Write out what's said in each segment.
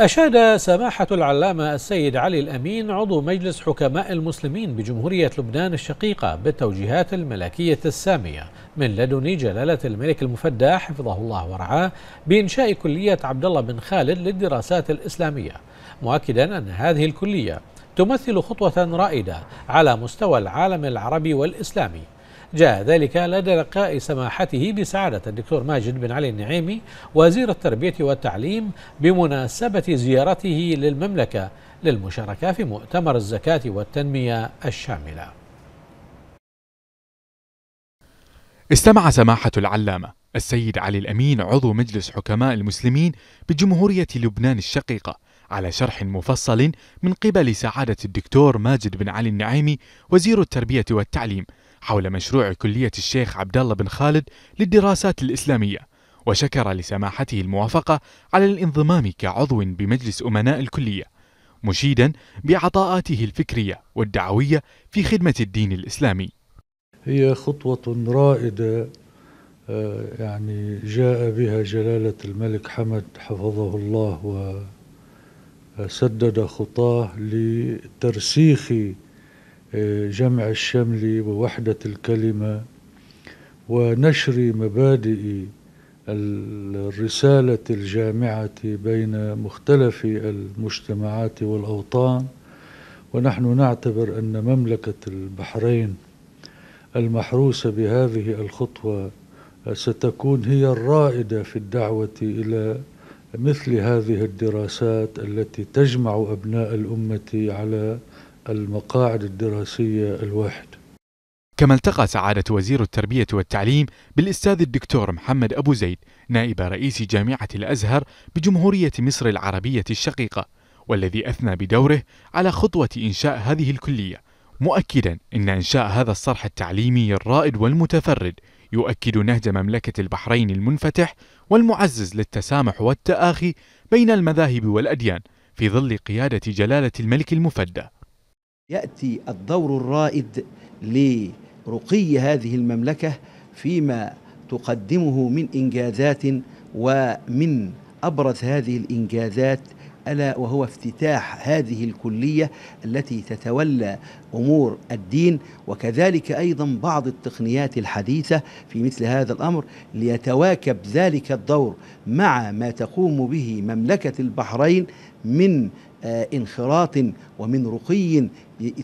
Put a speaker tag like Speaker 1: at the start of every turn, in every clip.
Speaker 1: أشاد سماحة العلامة السيد علي الأمين عضو مجلس حكماء المسلمين بجمهورية لبنان الشقيقة بالتوجيهات الملكية السامية من لدن جلالة الملك المفدى حفظه الله ورعاه بإنشاء كلية عبد الله بن خالد للدراسات الإسلامية مؤكدا أن هذه الكلية تمثل خطوة رائدة على مستوى العالم العربي والإسلامي جاء ذلك لدى لقاء سماحته بسعادة الدكتور ماجد بن علي النعيمي وزير التربية والتعليم بمناسبة زيارته للمملكة للمشاركة في مؤتمر الزكاة والتنمية الشاملة
Speaker 2: استمع سماحة العلامة السيد علي الأمين عضو مجلس حكماء المسلمين بجمهورية لبنان الشقيقة على شرح مفصل من قبل سعادة الدكتور ماجد بن علي النعيمي وزير التربية والتعليم حول مشروع كلية الشيخ عبد الله بن خالد للدراسات الإسلامية وشكر لسماحته الموافقة على الانضمام كعضو بمجلس أمناء الكلية مشيدا بعطاءاته الفكرية والدعوية في خدمة الدين الإسلامي
Speaker 3: هي خطوة رائدة آه، يعني جاء بها جلالة الملك حمد حفظه الله وسدد خطاه لترسيخ جمع الشمل ووحدة الكلمة ونشر مبادئ الرسالة الجامعة بين مختلف المجتمعات والأوطان ونحن نعتبر أن مملكة البحرين المحروسة بهذه الخطوة ستكون هي الرائدة في الدعوة إلى مثل هذه الدراسات التي تجمع أبناء الأمة على المقاعد الدراسية الواحدة
Speaker 2: كما التقى سعادة وزير التربية والتعليم بالأستاذ الدكتور محمد أبو زيد نائب رئيس جامعة الأزهر بجمهورية مصر العربية الشقيقة والذي أثنى بدوره على خطوة إنشاء هذه الكلية مؤكدا أن إنشاء هذا الصرح التعليمي الرائد والمتفرد يؤكد نهج مملكة البحرين المنفتح والمعزز للتسامح والتآخي بين المذاهب والأديان في ظل قيادة جلالة الملك المفدى
Speaker 4: يأتي الدور الرائد لرقي هذه المملكة فيما تقدمه من إنجازات ومن أبرز هذه الإنجازات ألا وهو افتتاح هذه الكلية التي تتولى أمور الدين وكذلك أيضا بعض التقنيات الحديثة في مثل هذا الأمر ليتواكب ذلك الدور مع ما تقوم به مملكة البحرين من آه، انخراط ومن رقي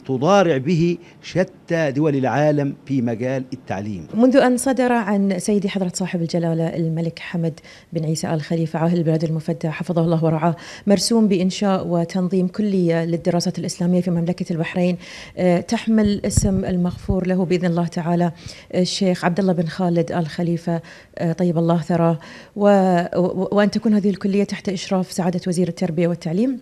Speaker 4: تضارع به شتى دول العالم في مجال التعليم
Speaker 5: منذ أن صدر عن سيدي حضرة صاحب الجلالة الملك حمد بن عيسى آل خليفة عاهل البلاد المفدى حفظه الله ورعاه مرسوم بإنشاء وتنظيم كلية للدراسات الإسلامية في مملكة البحرين آه، تحمل اسم المغفور له بإذن الله تعالى آه، الشيخ عبد الله بن خالد آل خليفة آه، طيب الله ثراه وأن تكون هذه الكلية تحت إشراف سعادة وزير التربية والتعليم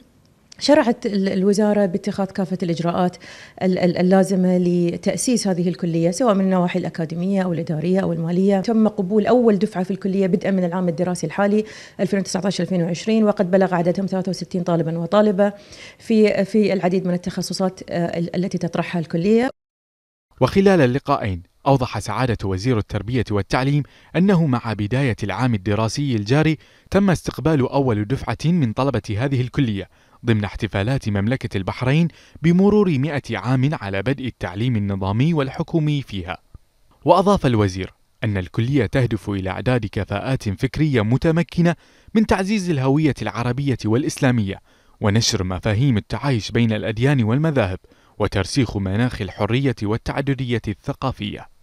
Speaker 5: شرعت الوزارة باتخاذ كافة الإجراءات اللازمة لتأسيس هذه الكلية سواء من النواحي الأكاديمية أو الإدارية أو المالية تم قبول أول دفعة في الكلية بدءا من العام الدراسي الحالي 2019-2020 وقد بلغ عددهم 63 طالبا وطالبة في, في العديد من التخصصات آه، التي تطرحها الكلية
Speaker 2: وخلال اللقاءين أوضح سعادة وزير التربية والتعليم أنه مع بداية العام الدراسي الجاري تم استقبال أول دفعة من طلبة هذه الكلية ضمن احتفالات مملكة البحرين بمرور مئة عام على بدء التعليم النظامي والحكومي فيها وأضاف الوزير أن الكلية تهدف إلى إعداد كفاءات فكرية متمكنة من تعزيز الهوية العربية والإسلامية ونشر مفاهيم التعايش بين الأديان والمذاهب وترسيخ مناخ الحرية والتعددية الثقافية